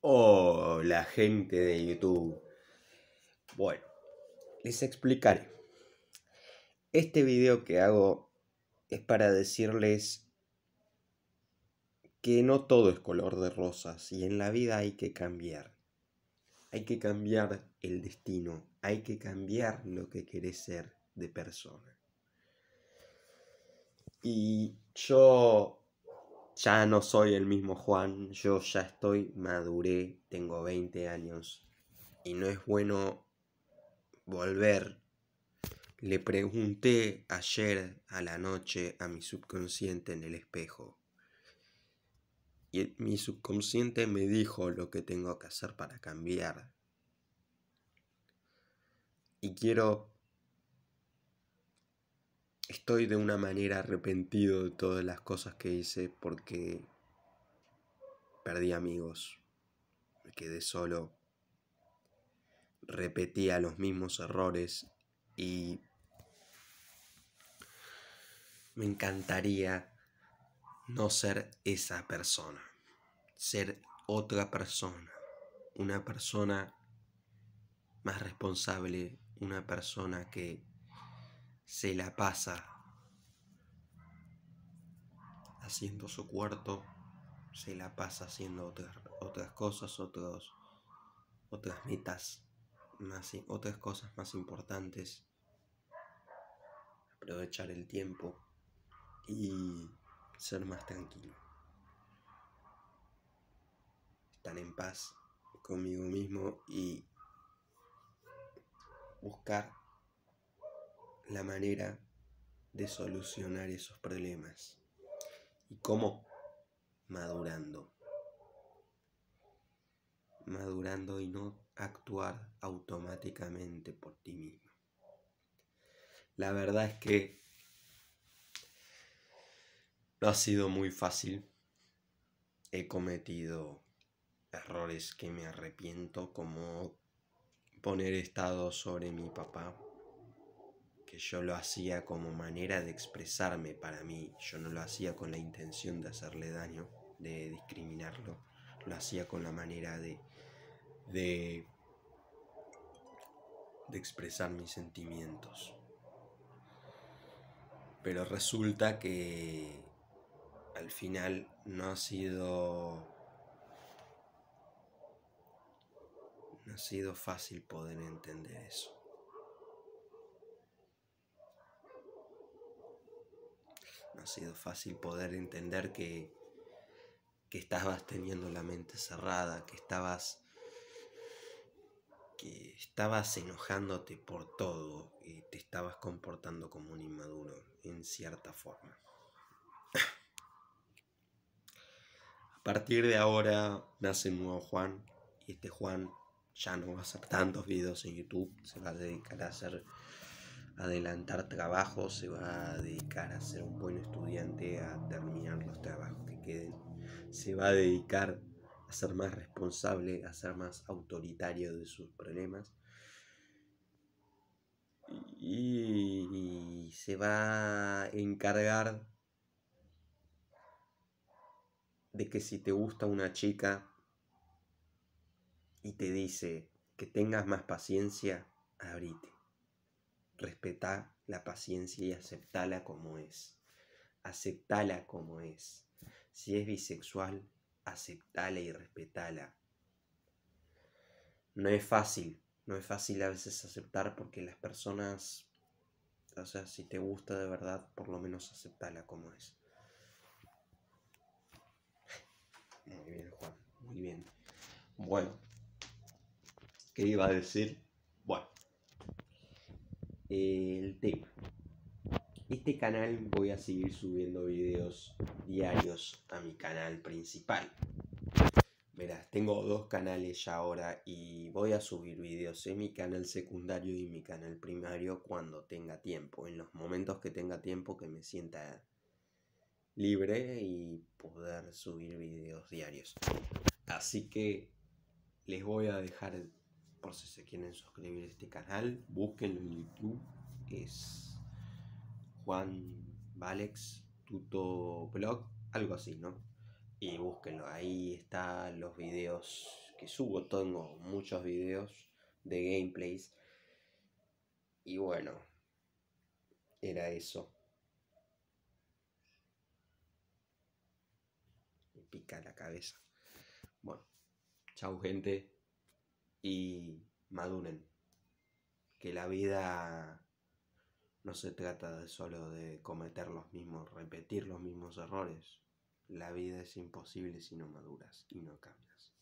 Hola oh, gente de YouTube. Bueno, les explicaré. Este video que hago es para decirles que no todo es color de rosas y en la vida hay que cambiar. Hay que cambiar el destino, hay que cambiar lo que querés ser de persona. Y yo ya no soy el mismo Juan, yo ya estoy, maduré, tengo 20 años y no es bueno volver. Le pregunté ayer a la noche a mi subconsciente en el espejo y mi subconsciente me dijo lo que tengo que hacer para cambiar. Y quiero estoy de una manera arrepentido de todas las cosas que hice porque perdí amigos, me quedé solo, repetía los mismos errores y me encantaría no ser esa persona, ser otra persona, una persona más responsable, una persona que se la pasa haciendo su cuarto, se la pasa haciendo otras, otras cosas, otros, otras metas, más, otras cosas más importantes. Aprovechar el tiempo y ser más tranquilo. Estar en paz conmigo mismo y buscar la manera de solucionar esos problemas. ¿Y cómo? Madurando. Madurando y no actuar automáticamente por ti mismo. La verdad es que no ha sido muy fácil. He cometido errores que me arrepiento, como poner estado sobre mi papá, que yo lo hacía como manera de expresarme para mí, yo no lo hacía con la intención de hacerle daño, de discriminarlo, lo hacía con la manera de, de, de expresar mis sentimientos. Pero resulta que al final no ha sido no ha sido fácil poder entender eso. sido fácil poder entender que, que estabas teniendo la mente cerrada, que estabas que estabas enojándote por todo y te estabas comportando como un inmaduro en cierta forma. A partir de ahora nace un nuevo Juan y este Juan ya no va a hacer tantos videos en YouTube, se va a dedicar a hacer adelantar trabajos, se va a dedicar a ser un buen estudiante, a terminar los trabajos que queden, se va a dedicar a ser más responsable, a ser más autoritario de sus problemas. Y, se va a encargar de que si te gusta una chica y te dice que tengas más paciencia, abrite respetá la paciencia y aceptala como es. Aceptala como es. Si es bisexual, aceptala y respetala. No es fácil, no es fácil a veces aceptar porque las personas, o sea, si te gusta de verdad, por lo menos aceptala como es. Muy bien, Juan, muy bien. Bueno, ¿qué iba a decir? el tema. Este canal voy a seguir subiendo videos diarios a mi canal principal. Verás, tengo dos canales ya ahora y voy a subir videos en mi canal secundario y mi canal primario cuando tenga tiempo, en los momentos que tenga tiempo que me sienta libre y poder subir videos diarios. Así que les voy a dejar por si se quieren suscribir a este canal, búsquenlo en YouTube, es Juan Valex Tuto Blog, algo así, ¿no? Y búsquenlo, ahí están los videos que subo, tengo muchos videos de gameplays. Y bueno, era eso. Me pica la cabeza. Bueno, chau gente y maduren. Que la vida no se trata solo de cometer los mismos, repetir los mismos errores. La vida es imposible si no maduras y no cambias.